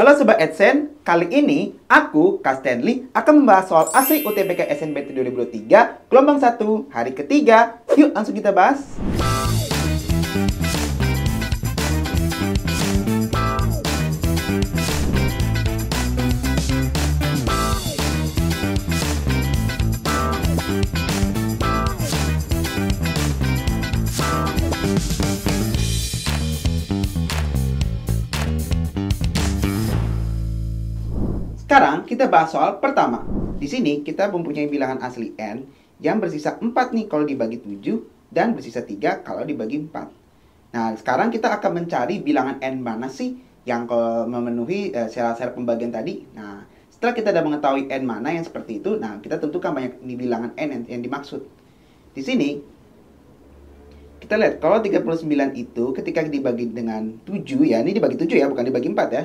Halo Sobat edsen kali ini aku, Kak Stanley, akan membahas soal asli UTBK SNBT 2023, gelombang 1, hari ketiga. Yuk langsung kita bahas. kita bahas soal pertama. Di sini kita mempunyai bilangan asli n yang bersisa 4 nih kalau dibagi 7 dan bersisa 3 kalau dibagi 4. Nah, sekarang kita akan mencari bilangan n mana sih yang eh, memenuhi eh, sel-sel pembagian tadi. Nah, setelah kita sudah mengetahui n mana yang seperti itu, nah kita tentukan banyak di bilangan n yang, yang dimaksud. Di sini kita lihat kalau 39 itu ketika dibagi dengan 7 ya, ini dibagi 7 ya, bukan dibagi 4 ya.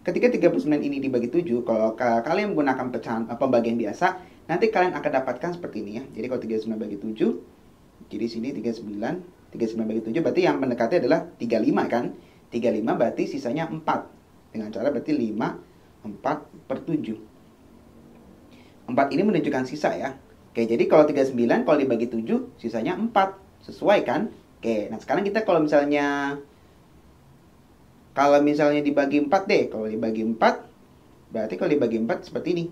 Ketika 39 ini dibagi 7, kalau kalian menggunakan pecahan eh, pembagian biasa, nanti kalian akan dapatkan seperti ini ya. Jadi kalau 39 bagi 7, jadi sini 39, 39 bagi 7 berarti yang mendekati adalah 35 kan? 35 berarti sisanya 4. Dengan cara berarti 5, 4 per 7. 4 ini menunjukkan sisa ya. Oke, jadi kalau 39 kalau dibagi 7, sisanya 4. Sesuai kan? Oke, nah sekarang kita kalau misalnya kalau misalnya dibagi 4 deh, kalau dibagi 4, berarti kalau dibagi 4 seperti ini.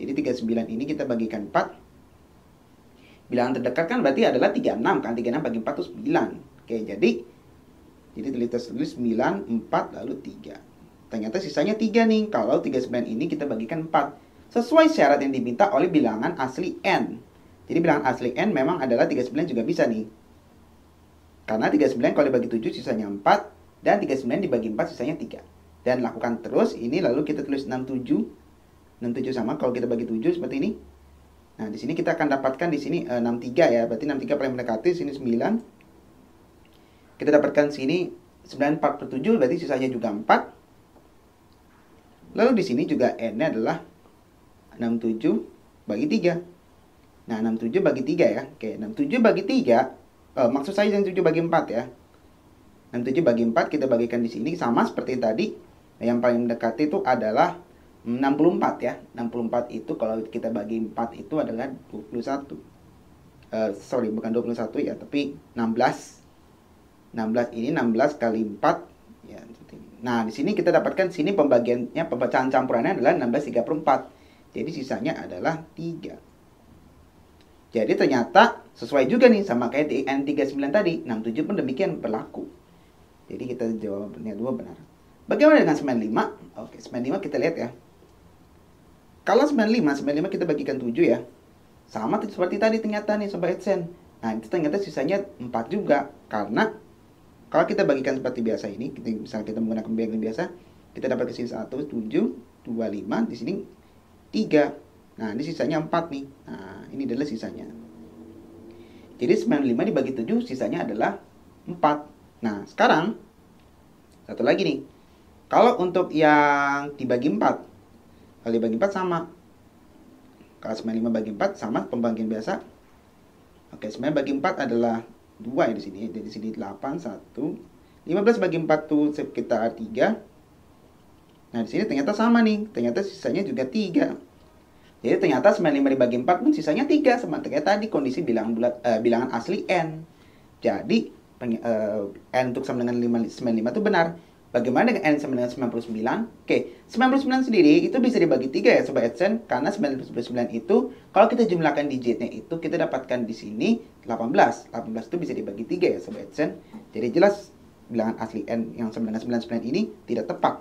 Jadi 39 ini kita bagikan 4. Bilangan terdekat kan berarti adalah 36 kan. 36 bagi 4 itu 9. Oke, jadi jadi tulis tulis 9, 4, lalu 3. Ternyata sisanya 3 nih. Kalau 39 ini kita bagikan 4. Sesuai syarat yang diminta oleh bilangan asli N. Jadi bilangan asli N memang adalah 39 juga bisa nih. Karena 39 kalau dibagi 7 sisanya 4. Dan 39 dibagi 4 sisanya 3. Dan lakukan terus ini lalu kita tulis 67. 67 sama kalau kita bagi 7 seperti ini. Nah, di sini kita akan dapatkan di sini e, eh, 63 ya. Berarti 63 paling mendekati sini 9. Kita dapatkan sini 94 per 7 berarti sisanya juga 4. Lalu di sini juga n-nya adalah 67 bagi 3. Nah, 67 bagi 3 ya. Oke, 67 bagi 3 e, eh, maksud saya yang bagi 4 ya. 67 bagi 4 kita bagikan di sini sama seperti tadi. Yang paling mendekati itu adalah 64 ya. 64 itu kalau kita bagi 4 itu adalah 21. Uh, eh, sorry, bukan 21 ya, tapi 16. 16 ini 16 kali 4 ya. Nah, di sini kita dapatkan sini pembagiannya pembacaan campurannya adalah 16 3 per 4. Jadi sisanya adalah 3. Jadi ternyata sesuai juga nih sama kayak di N39 tadi, 67 pun demikian berlaku. Jadi kita jawabannya dua benar. Bagaimana dengan lima? Oke, lima kita lihat ya. Kalau lima, 95, lima kita bagikan tujuh ya. Sama seperti tadi ternyata nih Sobat Edsen. Nah, itu ternyata sisanya empat juga. Karena kalau kita bagikan seperti biasa ini, kita, misalnya kita menggunakan pembagian biasa, kita dapat ke satu tujuh dua lima di sini tiga. Nah, ini sisanya empat nih. Nah, ini adalah sisanya. Jadi lima dibagi tujuh sisanya adalah empat. Nah, sekarang satu lagi nih. Kalau untuk yang dibagi 4, kalau dibagi 4 sama. Kalau 95 bagi 4 sama pembagian biasa. Oke, 9 bagi 4 adalah 2 ya di sini. Jadi di sini 8, 1. 15 bagi 4 tuh sekitar 3. Nah, di sini ternyata sama nih. Ternyata sisanya juga 3. Jadi ternyata 95 dibagi 4 pun sisanya 3 sama kayak tadi kondisi bilangan bulat, uh, bilangan asli n. Jadi peng, uh, N untuk sama dengan 595 itu benar. Bagaimana dengan N sama dengan 99? Oke, 99 sendiri itu bisa dibagi 3 ya Sobat AdSense, karena 99 itu kalau kita jumlahkan digitnya itu kita dapatkan di sini 18. 18 itu bisa dibagi 3 ya Sobat AdSense. Jadi jelas bilangan asli N yang sama dengan 99 ini tidak tepat.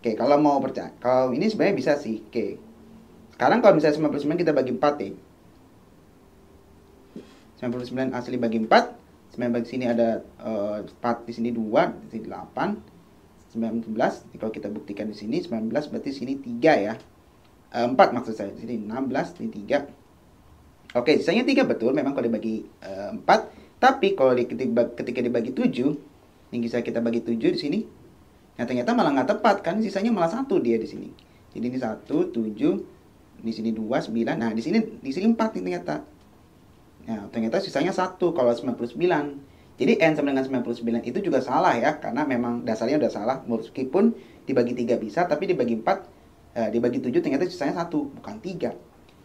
Oke, kalau mau percaya, kalau ini sebenarnya bisa sih. Oke, sekarang kalau misalnya 99 kita bagi 4 ya. 99 asli bagi 4, 19 di sini ada uh, eh, 4 di sini 2, di sini 8, 19. Jadi kalau kita buktikan di sini 19 berarti di sini 3 ya. Uh, eh, 4 maksud saya. Di sini 16, di 3. Oke, sisanya 3 betul memang kalau dibagi uh, eh, 4, tapi kalau di, ketika dibagi 7, ini bisa kita bagi 7 di sini. ternyata malah nggak tepat kan sisanya malah 1 dia di sini. Jadi ini 1 7 di sini 2 9. Nah, di sini di sini 4 nih ternyata. Nah, ternyata sisanya satu kalau 99. Jadi n sama dengan 99 itu juga salah ya karena memang dasarnya udah salah meskipun dibagi tiga bisa tapi dibagi 4 eh, dibagi 7 ternyata sisanya satu bukan tiga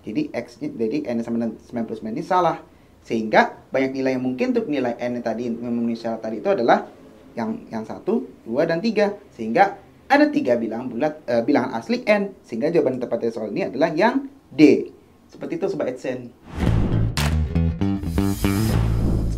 Jadi x jadi n sama dengan 99 ini salah. Sehingga banyak nilai yang mungkin untuk nilai n tadi memenuhi syarat tadi itu adalah yang yang satu, dua dan tiga. Sehingga ada tiga bilangan bulat uh, bilangan asli n sehingga jawaban tepatnya soal ini adalah yang D. Seperti itu sobat AdSense.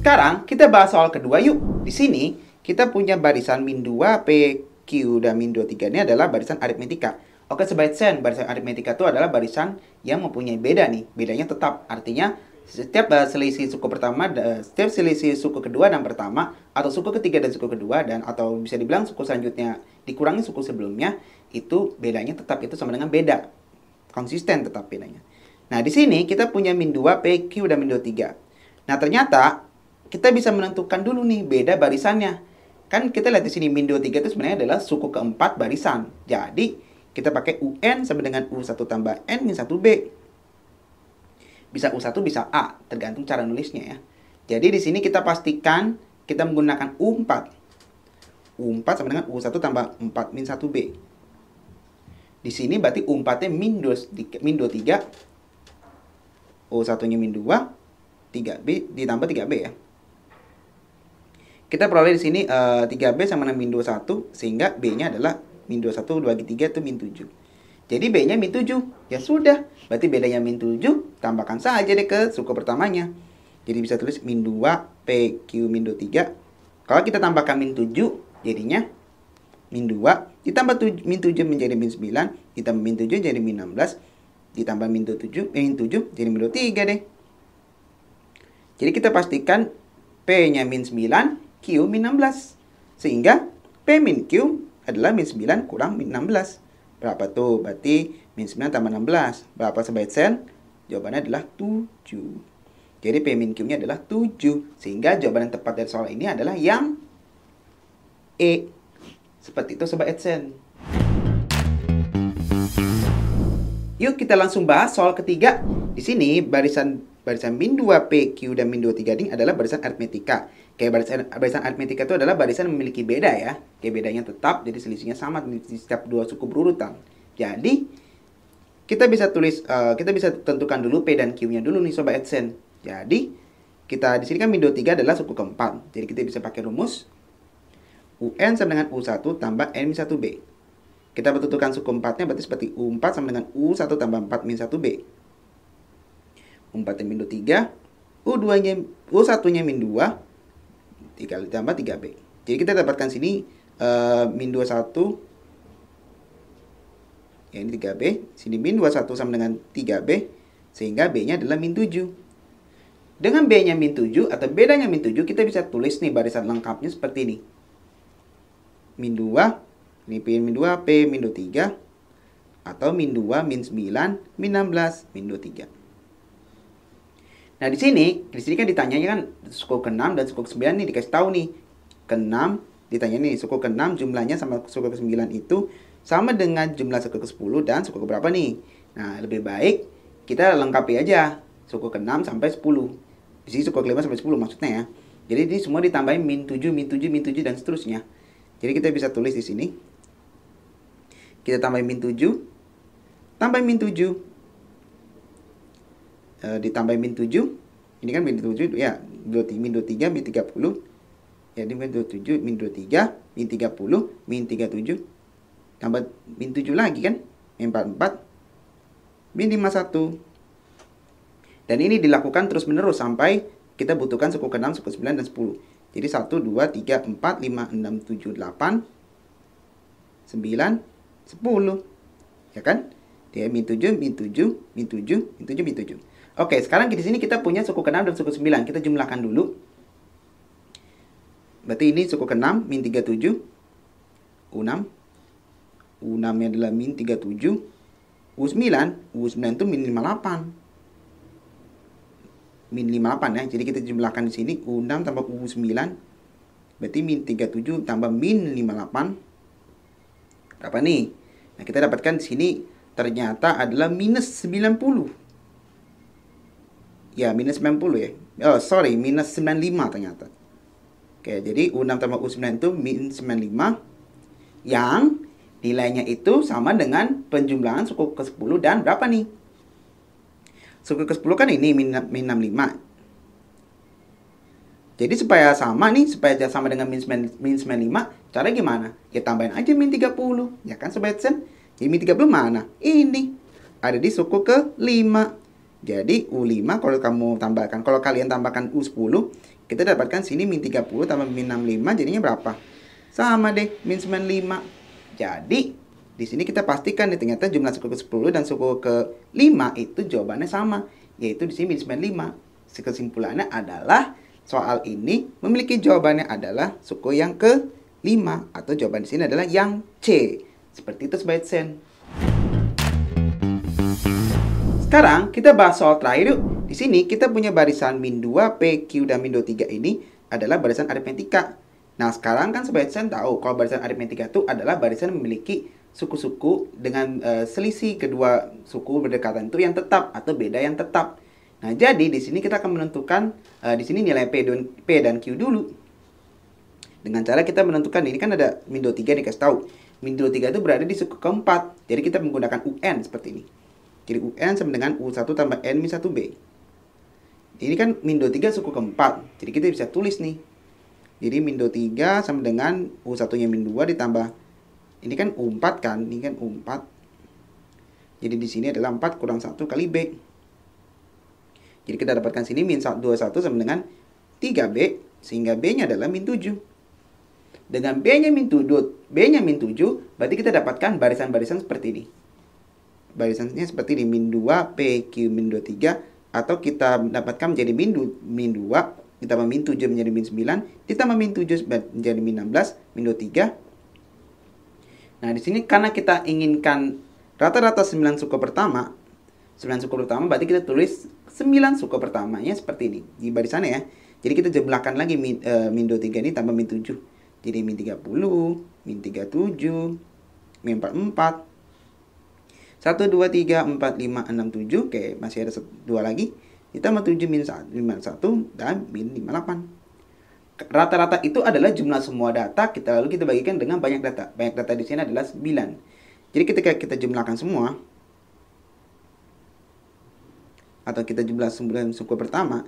Sekarang kita bahas soal kedua yuk. Di sini kita punya barisan min 2, P, Q, dan min tiga ini adalah barisan aritmetika. Oke sebaiknya Sen, barisan aritmetika itu adalah barisan yang mempunyai beda nih. Bedanya tetap, artinya setiap eh, selisih suku pertama, eh, setiap selisih suku kedua dan pertama, atau suku ketiga dan suku kedua, dan atau bisa dibilang suku selanjutnya dikurangi suku sebelumnya, itu bedanya tetap itu sama dengan beda. Konsisten tetap bedanya. Nah, di sini kita punya min 2, P, Q, dan min tiga Nah, ternyata kita bisa menentukan dulu nih beda barisannya. Kan kita lihat di sini Mindo 3 itu sebenarnya adalah suku keempat barisan. Jadi, kita pakai UN sama dengan U1 tambah N min 1B. Bisa U1 bisa A, tergantung cara nulisnya ya. Jadi di sini kita pastikan kita menggunakan U4. U4 sama dengan U1 tambah 4 min 1B. Di sini berarti U4-nya min 23. U1-nya min 2, 3B ditambah 3B ya. Kita peroleh di sini uh, eh, 3B sama dengan min 21, sehingga B-nya adalah min 21 bagi 3 itu min 7. Jadi B-nya min 7. Ya sudah, berarti bedanya min 7, tambahkan saja deh ke suku pertamanya. Jadi bisa tulis min 2, PQ min 23. Kalau kita tambahkan min 7, jadinya min 2. Ditambah tuj min 7 menjadi min 9, ditambah min 7 jadi min 16, ditambah min 7, eh, min 7 jadi min 23 deh. Jadi kita pastikan P-nya min 9, Q min 16. Sehingga P min Q adalah min 9 kurang min 16. Berapa tuh? Berarti min 9 tambah 16. Berapa sebaik sen? Jawabannya adalah 7. Jadi P min Q-nya adalah 7. Sehingga jawaban yang tepat dari soal ini adalah yang E. Seperti itu sebaik Edsen. Yuk kita langsung bahas soal ketiga. Di sini barisan barisan min 2 PQ dan min 2 3 ding adalah barisan aritmetika. Kayak barisan barisan aritmetika itu adalah barisan memiliki beda ya. Kayak bedanya tetap, jadi selisihnya sama di setiap dua suku berurutan. Jadi kita bisa tulis uh, kita bisa tentukan dulu P dan Q-nya dulu nih sobat AdSense. Jadi kita di sini kan min 3 adalah suku keempat. Jadi kita bisa pakai rumus UN sama dengan U1 tambah N min 1B. Kita tentukan suku empatnya berarti seperti U4 sama dengan U1 tambah 4 min 1B. U4 min 3, U2 nya U1 nya min 2, 3 tambah 3B. Jadi kita dapatkan sini uh, min 21 ya ini 3B, sini min 21 sama dengan 3B, sehingga B-nya adalah min 7. Dengan B-nya min 7 atau bedanya min 7, kita bisa tulis nih barisan lengkapnya seperti ini. Min 2, ini P min 2, P min 23, atau min 2, min 9, min 16, min 23. Nah, di sini, di sini kan ditanyanya kan suku ke-6 dan suku ke-9 nih dikasih tahu nih. Ke-6 ditanya nih suku ke-6 jumlahnya sama suku ke-9 itu sama dengan jumlah suku ke-10 dan suku ke berapa nih. Nah, lebih baik kita lengkapi aja suku ke-6 sampai 10. Di sini suku ke-5 sampai 10 maksudnya ya. Jadi ini semua ditambahin min 7, min 7, min 7 dan seterusnya. Jadi kita bisa tulis di sini. Kita tambahin min 7, Tambahin min 7, e, eh, ditambah min 7 ini kan min 7 ya min 23 min 30 jadi min 27 ya, min 23 min 30 min 37 tambah min 7 lagi kan min 44 min 51 dan ini dilakukan terus menerus sampai kita butuhkan suku ke-6, suku ke-9, dan 10 jadi 1, 2, 3, 4, 5, 6, 7, 8 9, 10 ya kan? Dia min 7, min 7, min 7, min 7, min 7. Oke, sekarang di sini kita punya suku ke-6 dan suku ke-9. Kita jumlahkan dulu. Berarti ini suku ke-6, min 37, U6. U6 adalah min 37, U9, U9 itu min 58. Min 58 ya, jadi kita jumlahkan di sini U6 tambah U9. Berarti min 37 tambah min 58. Berapa nih? Nah, kita dapatkan di sini ternyata adalah minus 90. Ya, minus 90 ya. Oh, sorry, minus 95 ternyata. Oke, jadi U6 tambah U9 itu min 95 yang nilainya itu sama dengan penjumlahan suku ke-10 dan berapa nih? Suku ke-10 kan ini min, 65. Jadi supaya sama nih, supaya sama dengan min, min 95, cara gimana? Ya tambahin aja min 30, ya kan Sobat Sen? Jadi ya, min 30 mana? Ini, ada di suku ke-5. Jadi U5 kalau kamu tambahkan, kalau kalian tambahkan U10, kita dapatkan sini min 30 tambah min 65 jadinya berapa? Sama deh, min 95. Jadi, di sini kita pastikan nih ternyata jumlah suku ke-10 dan suku ke-5 itu jawabannya sama, yaitu di sini min 95. Kesimpulannya adalah soal ini memiliki jawabannya adalah suku yang ke-5 atau jawaban di sini adalah yang C. Seperti itu sebaik Sen. Sekarang kita bahas soal terakhir yuk. Di sini kita punya barisan min 2, p, q, dan min 3 ini adalah barisan aritmetika. Nah sekarang kan sebagai dosen tahu kalau barisan aritmetika itu adalah barisan memiliki suku-suku dengan e, selisih kedua suku berdekatan itu yang tetap atau beda yang tetap. Nah, jadi di sini kita akan menentukan e, di sini nilai P dan P dan Q dulu. Dengan cara kita menentukan ini kan ada min 3 dikasih tahu. Min 3 itu berada di suku keempat. Jadi kita menggunakan UN seperti ini. Jadi UN sama dengan U1 tambah N min 1B. Ini kan min 23 suku keempat. Jadi kita bisa tulis nih. Jadi min 23 sama dengan U1-nya min 2 ditambah. Ini kan U4 kan? Ini kan U4. Jadi di sini adalah 4 kurang 1 kali B. Jadi kita dapatkan sini min 21 sama dengan 3B. Sehingga B-nya adalah min 7. Dengan B-nya min 7, B-nya min 7, berarti kita dapatkan barisan-barisan seperti ini barisannya seperti di min 2 p q min 2 3 atau kita dapatkan menjadi min, 2, min 2 kita min 7 menjadi min 9 kita min 7 menjadi min 16 min 23 nah di sini karena kita inginkan rata-rata 9 suku pertama 9 suku pertama berarti kita tulis 9 suku pertamanya seperti ini di barisannya ya jadi kita jumlahkan lagi min, uh, min 23 ini tambah min 7 jadi min 30 min 37 min 44 1, 2, 3, 4, 5, 6, 7. Oke, masih ada dua lagi. Ditambah 7 min 1, min 1 dan min 58. Rata-rata itu adalah jumlah semua data kita lalu kita bagikan dengan banyak data. Banyak data di sini adalah 9. Jadi ketika kita jumlahkan semua, atau kita jumlah 9 suku pertama.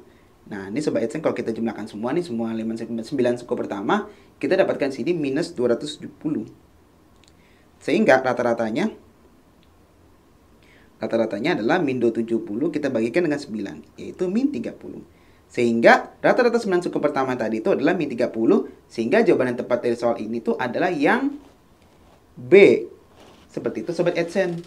Nah, ini sobat kalau kita jumlahkan semua nih semua elemen 9 suku pertama, kita dapatkan sini minus 270. Sehingga rata-ratanya Rata-ratanya adalah min 270 kita bagikan dengan 9, yaitu min 30. Sehingga rata-rata 9 suku pertama tadi itu adalah min 30, sehingga jawaban yang tepat dari soal ini tuh adalah yang B. Seperti itu Sobat Edsen.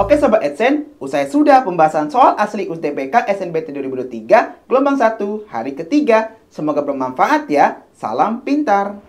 Oke Sobat Edsen, usai sudah pembahasan soal asli UTBK SNBT 2023, gelombang 1, hari ketiga. Semoga bermanfaat ya. Salam pintar!